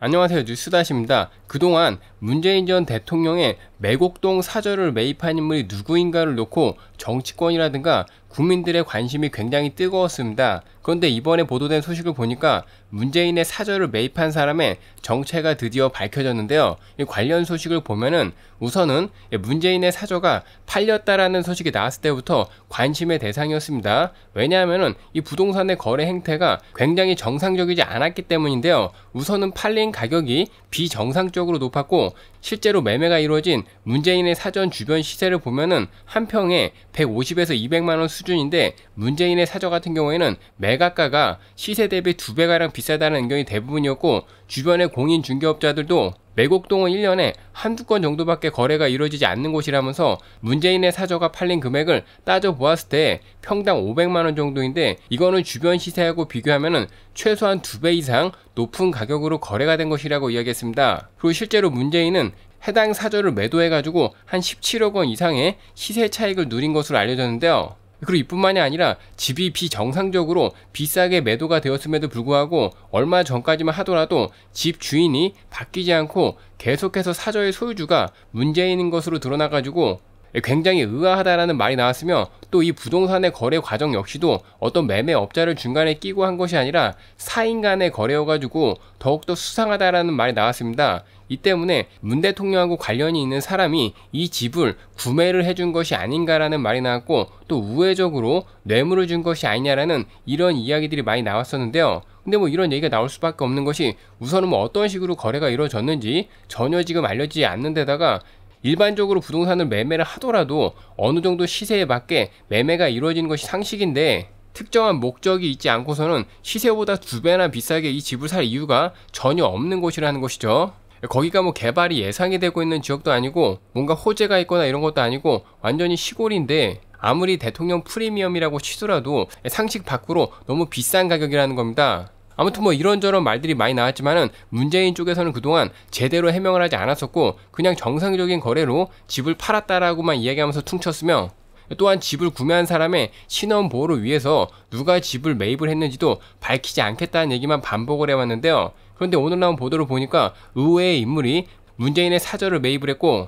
안녕하세요 뉴스다시입니다. 그동안 문재인 전 대통령의 매곡동 사절을 매입한 인물이 누구인가를 놓고 정치권이라든가 국민들의 관심이 굉장히 뜨거웠습니다. 그런데 이번에 보도된 소식을 보니까 문재인의 사저를 매입한 사람의 정체가 드디어 밝혀졌는데요. 이 관련 소식을 보면은 우선은 예, 문재인의 사저가 팔렸다라는 소식이 나왔을 때부터 관심의 대상이었습니다. 왜냐하면은 이 부동산의 거래 행태가 굉장히 정상적이지 않았기 때문인데요. 우선은 팔린 가격이 비정상적으로 높았고 실제로 매매가 이루어진 문재인의 사전 주변 시세를 보면은 한 평에 150에서 200만원 수준인데 문재인의 사저 같은 경우에는 매각가가 시세 대비 두배가량 비싸다는 의견이 대부분이었고 주변의 공인 중개업자들도 매곡동은 1년에 한두 건 정도밖에 거래가 이루어지지 않는 곳이라면서 문재인의 사저가 팔린 금액을 따져보았을 때 평당 500만원 정도인데 이거는 주변 시세하고 비교하면 최소한 두 배 이상 높은 가격으로 거래가 된 것이라고 이야기했습니다. 그리고 실제로 문재인은 해당 사저를 매도해가지고 한 17억 원 이상의 시세 차익을 누린 것으로 알려졌는데요. 그리고 이뿐만이 아니라 집이 비정상적으로 비싸게 매도가 되었음에도 불구하고 얼마 전까지만 하더라도 집 주인이 바뀌지 않고 계속해서 사저의 소유주가 문제 인 것으로 드러나가지고 굉장히 의아하다라는 말이 나왔으며 또 이 부동산의 거래 과정 역시도 어떤 매매 업자를 중간에 끼고 한 것이 아니라 사인 간의 거래여가지고 더욱더 수상하다라는 말이 나왔습니다. 이 때문에 문 대통령하고 관련이 있는 사람이 이 집을 구매를 해준 것이 아닌가라는 말이 나왔고 또 우회적으로 뇌물을 준 것이 아니냐라는 이런 이야기들이 많이 나왔었는데요. 근데 뭐 이런 얘기가 나올 수밖에 없는 것이 우선은 뭐 어떤 식으로 거래가 이루어졌는지 전혀 지금 알려지지 않는 데다가 일반적으로 부동산을 매매를 하더라도 어느 정도 시세에 맞게 매매가 이루어지는 것이 상식인데 특정한 목적이 있지 않고서는 시세보다 두 배나 비싸게 이 집을 살 이유가 전혀 없는 곳이라는 것이죠. 거기가 뭐 개발이 예상이 되고 있는 지역도 아니고 뭔가 호재가 있거나 이런 것도 아니고 완전히 시골인데 아무리 대통령 프리미엄이라고 치더라도 상식 밖으로 너무 비싼 가격이라는 겁니다. 아무튼 뭐 이런저런 말들이 많이 나왔지만은 문재인 쪽에서는 그동안 제대로 해명을 하지 않았었고 그냥 정상적인 거래로 집을 팔았다라고만 이야기하면서 퉁쳤으며 또한 집을 구매한 사람의 신원 보호를 위해서 누가 집을 매입을 했는지도 밝히지 않겠다는 얘기만 반복을 해왔는데요. 그런데 오늘 나온 보도를 보니까 의외의 인물이 문재인의 사저를 매입을 했고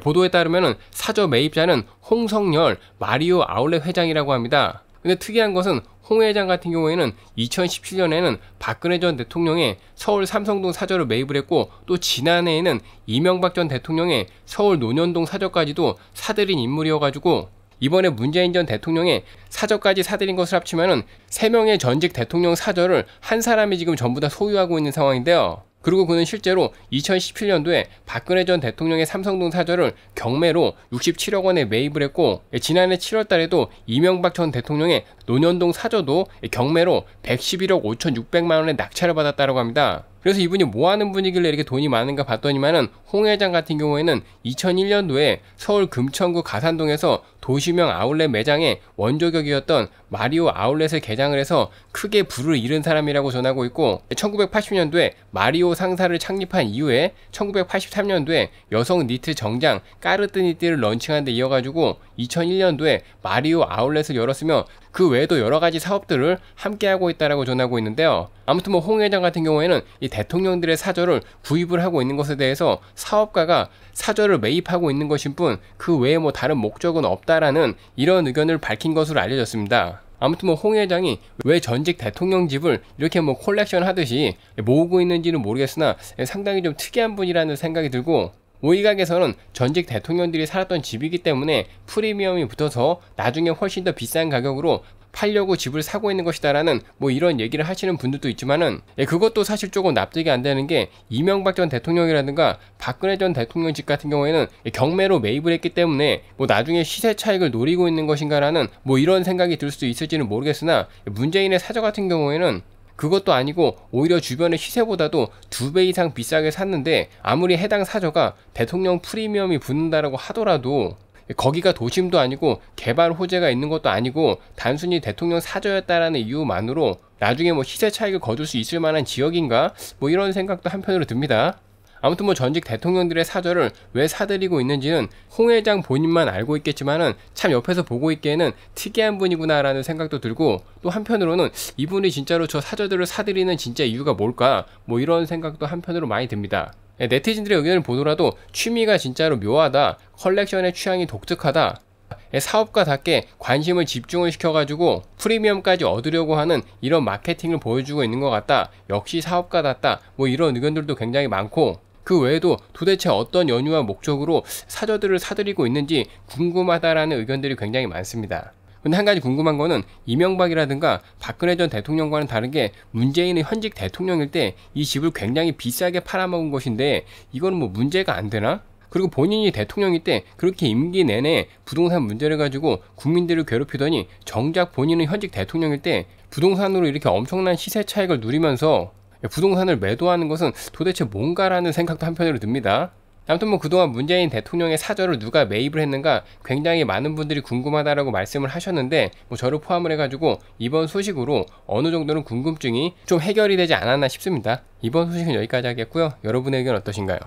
보도에 따르면 사저 매입자는 홍성열 마리오 아울렛 회장이라고 합니다. 근데 특이한 것은 홍 회장 같은 경우에는 2017년에는 박근혜 전 대통령의 서울 삼성동 사저를 매입을 했고 또 지난해에는 이명박 전 대통령의 서울 논현동 사저까지도 사들인 인물이어가지고 이번에 문재인 전 대통령의 사저까지 사들인 것을 합치면은 세명의 전직 대통령 사저를 한 사람이 지금 전부 다 소유하고 있는 상황인데요. 그리고 그는 실제로 2017년도에 박근혜 전 대통령의 삼성동 사저를 경매로 67억 원에 매입을 했고 예, 지난해 7월 달에도 이명박 전 대통령의 논현동 사저도 경매로 111억 5,600만 원의 낙찰을 받았다고 합니다. 그래서 이분이 뭐 하는 분이길래 이렇게 돈이 많은가 봤더니만은 홍 회장 같은 경우에는 2001년도에 서울 금천구 가산동에서 도시명 아울렛 매장의 원조격이었던 마리오 아울렛을 개장을 해서 크게 불을 잃은 사람이라고 전하고 있고 1980년도에 마리오 상사를 창립한 이후에 1983년도에 여성 니트 정장 까르뜨 니트를 런칭한 데 이어가지고 2001년도에 마리오 아울렛을 열었으며 그 외에도 여러 가지 사업들을 함께 하고 있다라고 전하고 있는데요. 아무튼 뭐 홍 회장 같은 경우에는 이 대통령들의 사절을 구입을 하고 있는 것에 대해서 사업가가 사절을 매입하고 있는 것인 뿐그 외에 뭐 다른 목적은 없다. 없다라는 이런 의견을 밝힌 것으로 알려졌습니다. 아무튼 뭐 홍 회장이 왜 전직 대통령 집을 이렇게 뭐 콜렉션 하듯이 모으고 있는지는 모르겠으나 상당히 좀 특이한 분이라는 생각이 들고 오이각에서는 전직 대통령들이 살았던 집이기 때문에 프리미엄이 붙어서 나중에 훨씬 더 비싼 가격으로 팔려고 집을 사고 있는 것이다라는 뭐 이런 얘기를 하시는 분들도 있지만은 예, 그것도 사실 조금 납득이 안 되는 게 이명박 전 대통령이라든가 박근혜 전 대통령 집 같은 경우에는 예, 경매로 매입을 했기 때문에 뭐 나중에 시세 차익을 노리고 있는 것인가라는 뭐 이런 생각이 들 수도 있을지는 모르겠으나 예, 문재인의 사저 같은 경우에는 그것도 아니고 오히려 주변의 시세보다도 두 배 이상 비싸게 샀는데 아무리 해당 사저가 대통령 프리미엄이 붙는다라고 하더라도 거기가 도심도 아니고 개발 호재가 있는 것도 아니고 단순히 대통령 사저였다라는 이유만으로 나중에 뭐 시세 차익을 거둘 수 있을 만한 지역인가 뭐 이런 생각도 한편으로 듭니다. 아무튼 뭐 전직 대통령들의 사저를왜 사들이고 있는지는 홍 회장 본인만 알고 있겠지만은 참 옆에서 보고 있기에는 특이한 분이구나라는 생각도 들고 또 한편으로는 이분이 진짜로 저사저들을 사들이는 진짜 이유가 뭘까 뭐 이런 생각도 한편으로 많이 듭니다. 예, 네티즌들의 의견을 보더라도 취미가 진짜로 묘하다, 컬렉션의 취향이 독특하다, 예, 사업가답게 관심을 집중을 시켜가지고 프리미엄까지 얻으려고 하는 이런 마케팅을 보여주고 있는 것 같다. 역시 사업가답다. 뭐 이런 의견들도 굉장히 많고 그 외에도 도대체 어떤 연유와 목적으로 사저들을 사들이고 있는지 궁금하다라는 의견들이 굉장히 많습니다. 근데 한 가지 궁금한 거는 이명박이라든가 박근혜 전 대통령과는 다르게 문재인의 현직 대통령일 때 이 집을 굉장히 비싸게 팔아먹은 것인데 이거는 뭐 문제가 안 되나? 그리고 본인이 대통령일 때 그렇게 임기 내내 부동산 문제를 가지고 국민들을 괴롭히더니 정작 본인은 현직 대통령일 때 부동산으로 이렇게 엄청난 시세 차익을 누리면서 부동산을 매도하는 것은 도대체 뭔가라는 생각도 한편으로 듭니다. 아무튼 뭐 그동안 문재인 대통령의 사절을 누가 매입을 했는가 굉장히 많은 분들이 궁금하다라고 말씀을 하셨는데 뭐 저를 포함을 해가지고 이번 소식으로 어느 정도는 궁금증이 좀 해결이 되지 않았나 싶습니다. 이번 소식은 여기까지 하겠고요. 여러분의 의견 어떠신가요?